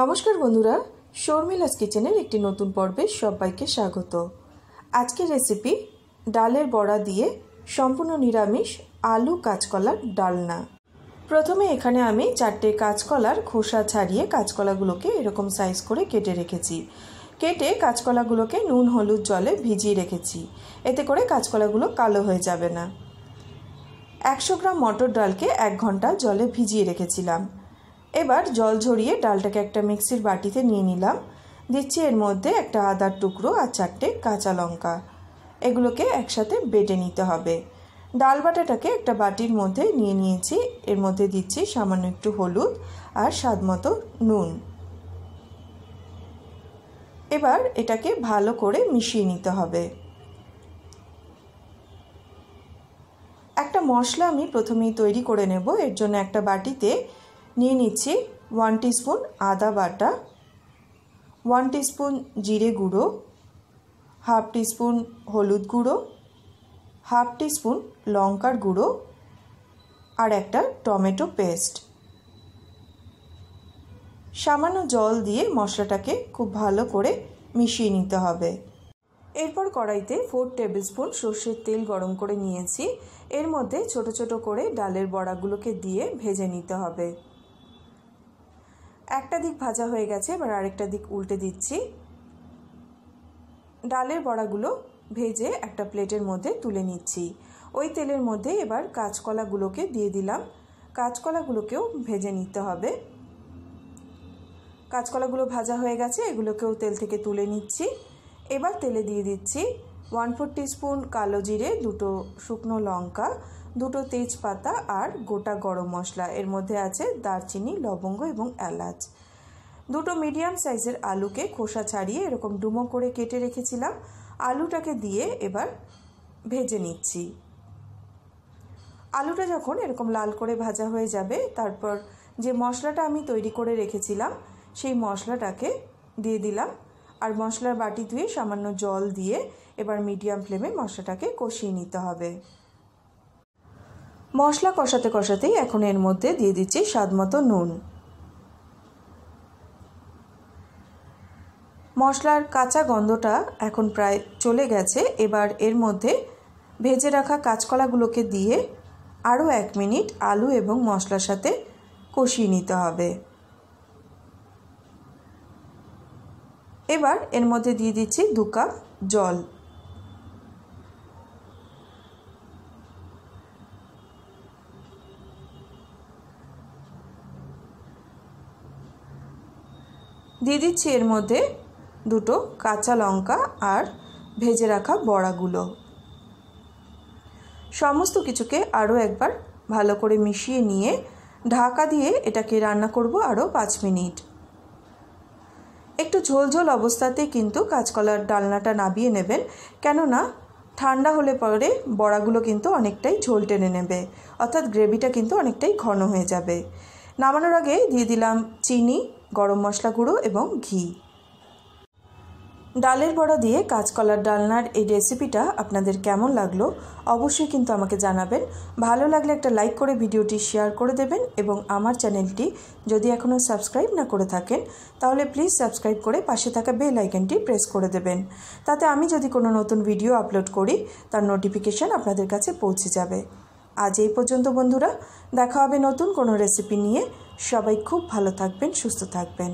নমস্কার বন্ধুরা শর্মিলাস কিচেনের একটি নতুন পর্বে সবাইকে স্বাগত আজকের রেসিপি ডালের বড়া দিয়ে সম্পূর্ণ নিরামিষ আলু কাঁচকলার ডালনা প্রথমে এখানে আমি চারটে কাঁচকলার খোসা ছাড়িয়ে কাঁচকলাগুলোকে এরকম সাইজ করে কেটে রেখেছি কেটে কাঁচকলাগুলোকে নুন হলুদ জলে ভিজিয়ে রেখেছি এতে করে কাঁচকলাগুলো কালো হয়ে যাবে না একশো গ্রাম মটর ডালকে এক ঘন্টা জলে ভিজিয়ে রেখেছিলাম এবার জল ঝরিয়ে ডালটাকে একটা মিক্সির বাটিতে নিয়ে নিলাম দিচ্ছি এর মধ্যে একটা আদার টুকরো আর চারটে কাঁচা লঙ্কা এগুলোকে একসাথে বেটে নিতে হবে ডাল বাটাটাকে একটা বাটির মধ্যে নিয়ে নিয়েছি এর মধ্যে দিচ্ছি সামান্য একটু হলুদ আর স্বাদ মতো নুন এবার এটাকে ভালো করে মিশিয়ে নিতে হবে একটা মশলা আমি প্রথমেই তৈরি করে নেব এর জন্য একটা বাটিতে নিয়ে নিচ্ছি ওয়ান স্পুন আদা বাটা ওয়ান স্পুন জিরে গুঁড়ো হাফ স্পুন হলুদ গুঁড়ো হাফ স্পুন লঙ্কার গুঁড়ো আর একটা টমেটো পেস্ট সামান্য জল দিয়ে মশলাটাকে খুব ভালো করে মিশিয়ে নিতে হবে এরপর কড়াইতে ফোর টেবিল স্পুন সর্ষের তেল গরম করে নিয়েছি এর মধ্যে ছোট ছোট করে ডালের বড়াগুলোকে দিয়ে ভেজে নিতে হবে একটা দিক ভাজা হয়ে গেছে এবার আরেকটা দিক উল্টে দিচ্ছি ডালের বড়াগুলো ভেজে একটা প্লেটের মধ্যে তুলে নিচ্ছি ওই তেলের মধ্যে এবার কাঁচকলাগুলোকে দিয়ে দিলাম কাঁচকলাগুলোকেও ভেজে নিতে হবে কাঁচকলাগুলো ভাজা হয়ে গেছে এগুলোকেও তেল থেকে তুলে নিচ্ছি এবার তেলে দিয়ে দিচ্ছি ওয়ান ফোর স্পুন কালো জিরে দুটো শুকনো লঙ্কা দুটো তেজপাতা আর গোটা গরম মশলা এর মধ্যে আছে দারচিনি লবঙ্গ এবং এলাচ দুটো মিডিয়াম সাইজের আলুকে খোসা ছাড়িয়ে এরকম ডুমো করে কেটে রেখেছিলাম আলুটাকে দিয়ে এবার ভেজে নিচ্ছি আলুটা যখন এরকম লাল করে ভাজা হয়ে যাবে তারপর যে মশলাটা আমি তৈরি করে রেখেছিলাম সেই মশলাটাকে দিয়ে দিলাম আর মশলার বাটি ধুয়ে সামান্য জল দিয়ে এবার মিডিয়াম ফ্লেমে মশলাটাকে কষিয়ে নিতে হবে মশলা কষাতে কষাতেই এখন এর মধ্যে দিয়ে দিচ্ছি স্বাদমতো নুন মশলার কাঁচা গন্ধটা এখন প্রায় চলে গেছে এবার এর মধ্যে ভেজে রাখা কাঁচকলাগুলোকে দিয়ে আরও এক মিনিট আলু এবং মশলার সাথে কষিয়ে নিতে হবে এবার এর মধ্যে দিয়ে দিচ্ছি দু কাপ জল দিয়ে দিচ্ছি এর মধ্যে দুটো কাঁচা লঙ্কা আর ভেজে রাখা বড়াগুলো সমস্ত কিছুকে আরও একবার ভালো করে মিশিয়ে নিয়ে ঢাকা দিয়ে এটাকে রান্না করব আরও পাঁচ মিনিট একটু ঝোল ঝোল অবস্থাতেই কিন্তু কাঁচকলার ডালনাটা নাবিয়ে নেবেন কেননা ঠান্ডা হলে পরে বড়াগুলো কিন্তু অনেকটাই ঝোল টেনে নেবে অর্থাৎ গ্রেভিটা কিন্তু অনেকটাই ঘন হয়ে যাবে নামানোর আগে দিয়ে দিলাম চিনি গরম মশলা গুঁড়ো এবং ঘি ডালের বড়া দিয়ে কাঁচকলার ডালনার এই রেসিপিটা আপনাদের কেমন লাগলো অবশ্যই কিন্তু আমাকে জানাবেন ভালো লাগলে একটা লাইক করে ভিডিওটি শেয়ার করে দেবেন এবং আমার চ্যানেলটি যদি এখনও সাবস্ক্রাইব না করে থাকেন তাহলে প্লিজ সাবস্ক্রাইব করে পাশে থাকা বেল আইকনটি প্রেস করে দেবেন তাতে আমি যদি কোনো নতুন ভিডিও আপলোড করি তার নোটিফিকেশান আপনাদের কাছে পৌঁছে যাবে আজ এই পর্যন্ত বন্ধুরা দেখা হবে নতুন কোনো রেসিপি নিয়ে সবাই খুব ভালো থাকবেন সুস্থ থাকবেন